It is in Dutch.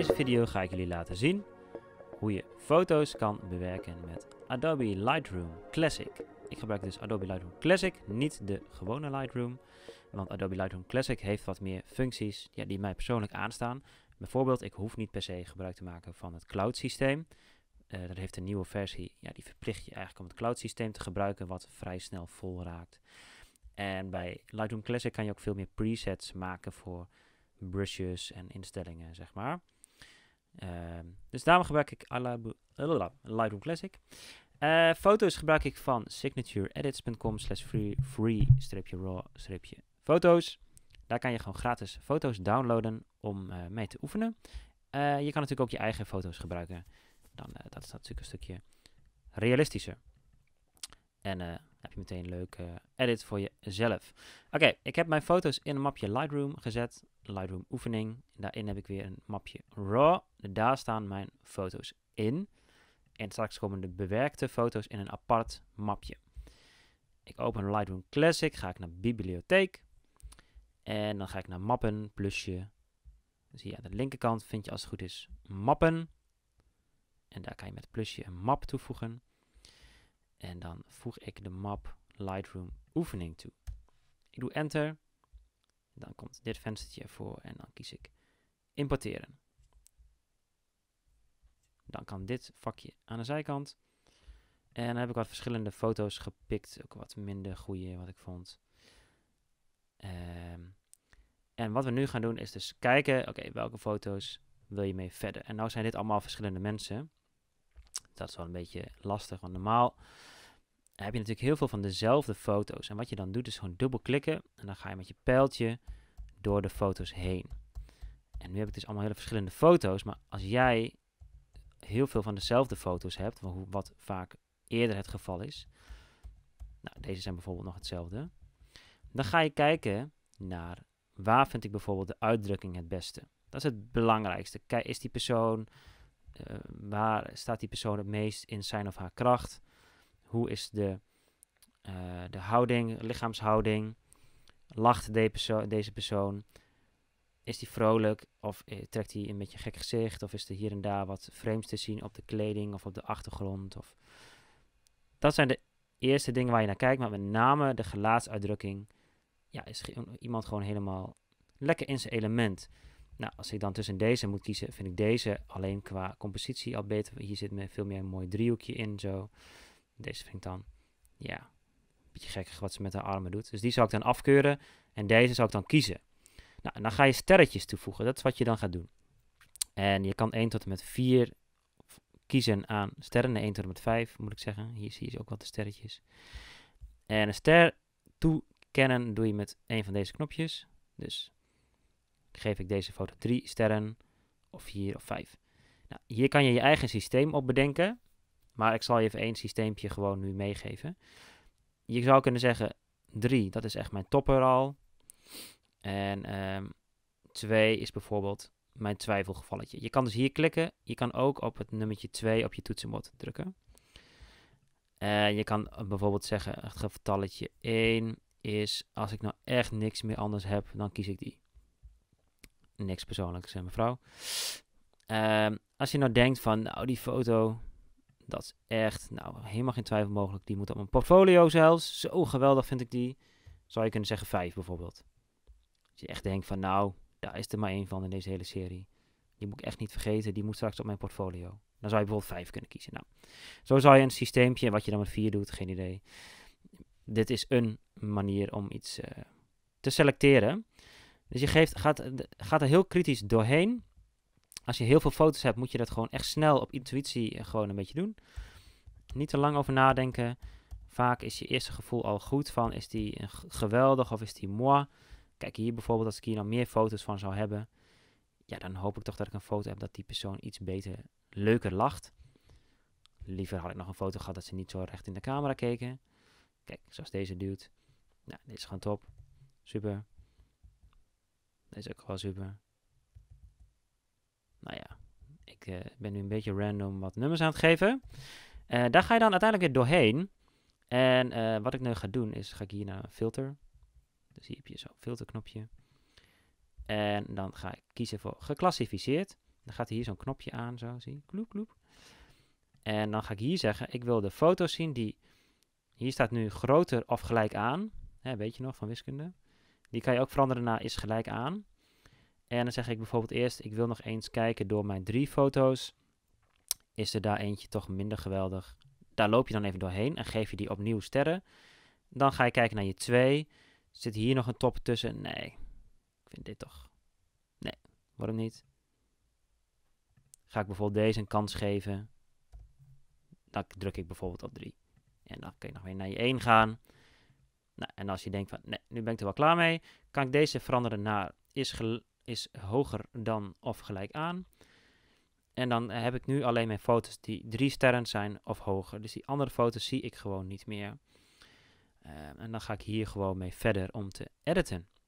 deze video ga ik jullie laten zien hoe je foto's kan bewerken met Adobe Lightroom Classic. Ik gebruik dus Adobe Lightroom Classic, niet de gewone Lightroom. Want Adobe Lightroom Classic heeft wat meer functies ja, die mij persoonlijk aanstaan. Bijvoorbeeld, ik hoef niet per se gebruik te maken van het cloud systeem. Eh, dat heeft een nieuwe versie, ja, die verplicht je eigenlijk om het cloud systeem te gebruiken, wat vrij snel vol raakt. En bij Lightroom Classic kan je ook veel meer presets maken voor brushes en instellingen, zeg maar. Ehm, dus daarom gebruik ik Lightroom Classic. Eh, foto's gebruik ik van signatureedits.com slash free-raw-foto's. Daar kan je gewoon gratis foto's downloaden om eh, mee te oefenen. Eh, je kan natuurlijk ook je eigen foto's gebruiken. Dan dat is natuurlijk een stukje realistischer. En heb je meteen een leuke edit voor jezelf. Oké, ik heb mijn foto's in een mapje Lightroom gezet. Lightroom oefening. Daarin heb ik weer een mapje RAW. Daar staan mijn foto's in. En straks komen de bewerkte foto's in een apart mapje. Ik open Lightroom Classic, ga ik naar bibliotheek. En dan ga ik naar mappen, plusje. Zie je aan de linkerkant vind je als het goed is mappen. En daar kan je met plusje een map toevoegen. En dan voeg ik de map Lightroom oefening toe. Ik doe enter. Dan komt dit venstertje voor en dan kies ik importeren. Dan kan dit vakje aan de zijkant. En dan heb ik wat verschillende foto's gepikt. Ook wat minder goede wat ik vond. Ehm, en wat we nu gaan doen is dus kijken, oké, welke foto's wil je mee verder? En nou zijn dit allemaal verschillende mensen. Dat is wel een beetje lastig, want normaal heb je natuurlijk heel veel van dezelfde foto's. En wat je dan doet is gewoon dubbel klikken en dan ga je met je pijltje door de foto's heen. En nu heb ik dus allemaal hele verschillende foto's, maar als jij heel veel van dezelfde foto's hebt, wat vaak eerder het geval is. Nou, deze zijn bijvoorbeeld nog hetzelfde. Dan ga je kijken naar waar vind ik bijvoorbeeld de uitdrukking het beste. Dat is het belangrijkste. Kijk, is die persoon, eh, waar staat die persoon het meest in zijn of haar kracht? Hoe is de, eh, de houding, lichaamshouding? Lacht deze persoon? Is die vrolijk of eh, trekt hij een beetje een gek gezicht? Of is er hier en daar wat vreemds te zien op de kleding of op de achtergrond? Of... Dat zijn de eerste dingen waar je naar kijkt, maar met name de gelaatsuitdrukking. Ja, is iemand gewoon helemaal lekker in zijn element. Nou, als ik dan tussen deze moet kiezen, vind ik deze alleen qua compositie al beter. Hier zit me veel meer een mooi driehoekje in, zo. Deze vind ik dan, ja, een beetje gekkig wat ze met haar armen doet. Dus die zou ik dan afkeuren en deze zou ik dan kiezen. Nou, en dan ga je sterretjes toevoegen. Dat is wat je dan gaat doen. En je kan 1 tot en met 4 kiezen aan sterren. Nee, 1 tot en met 5 moet ik zeggen. Hier zie je ook wat de sterretjes. En een ster toekennen doe je met een van deze knopjes. Dus geef ik deze foto 3 sterren of 4 of 5. Nou, hier kan je je eigen systeem op bedenken. Maar ik zal je even één systeempje gewoon nu meegeven. Je zou kunnen zeggen, 3, dat is echt mijn topper al. En 2 ehm, is bijvoorbeeld mijn twijfelgevalletje. Je kan dus hier klikken. Je kan ook op het nummertje 2 op je toetsenbord drukken. En eh, je kan bijvoorbeeld zeggen, het getalletje 1 is, als ik nou echt niks meer anders heb, dan kies ik die. Niks persoonlijks, mevrouw. Ehm, als je nou denkt van, nou die foto, dat is echt, nou, helemaal geen twijfel mogelijk. Die moet op mijn portfolio zelfs. Zo geweldig vind ik die. Zou je kunnen zeggen 5 bijvoorbeeld. Als je echt denkt van, nou, daar is er maar één van in deze hele serie. Die moet ik echt niet vergeten. Die moet straks op mijn portfolio. Dan zou je bijvoorbeeld 5 kunnen kiezen. Nou, zo zou je een systeempje, wat je dan met 4 doet, geen idee. Dit is een manier om iets eh, te selecteren. Dus je geeft, gaat, gaat er heel kritisch doorheen. Als je heel veel foto's hebt, moet je dat gewoon echt snel op intuïtie eh, gewoon een beetje doen. Niet te lang over nadenken. Vaak is je eerste gevoel al goed van is die eh, geweldig of is die mooi. Kijk hier bijvoorbeeld, als ik hier nog meer foto's van zou hebben. Ja, dan hoop ik toch dat ik een foto heb dat die persoon iets beter, leuker lacht. Liever had ik nog een foto gehad dat ze niet zo recht in de camera keken. Kijk, zoals deze duwt. Nou, dit is gewoon top. Super. Deze is ook wel super. Ik eh, ben nu een beetje random wat nummers aan het geven. Eh, daar ga je dan uiteindelijk weer doorheen. En eh, wat ik nu ga doen is, ga ik hier naar filter. Dus hier heb je zo'n filterknopje. En dan ga ik kiezen voor geclassificeerd. Dan gaat hier zo'n knopje aan, zo zie Kloep, kloep. En dan ga ik hier zeggen, ik wil de foto's zien die... Hier staat nu groter of gelijk aan. Hè, weet je nog, van wiskunde. Die kan je ook veranderen naar is gelijk aan. En dan zeg ik bijvoorbeeld eerst, ik wil nog eens kijken door mijn drie foto's. Is er daar eentje toch minder geweldig? Daar loop je dan even doorheen en geef je die opnieuw sterren. Dan ga je kijken naar je twee. Zit hier nog een top tussen? Nee, ik vind dit toch. Nee, waarom niet? Ga ik bijvoorbeeld deze een kans geven? Dan druk ik bijvoorbeeld op 3. En dan kun je nog weer naar je 1 gaan. Nou, en als je denkt van, nee, nu ben ik er wel klaar mee, kan ik deze veranderen naar is is hoger dan of gelijk aan. En dan heb ik nu alleen mijn foto's die drie sterren zijn of hoger. Dus die andere foto's zie ik gewoon niet meer. Ehm, en dan ga ik hier gewoon mee verder om te editen.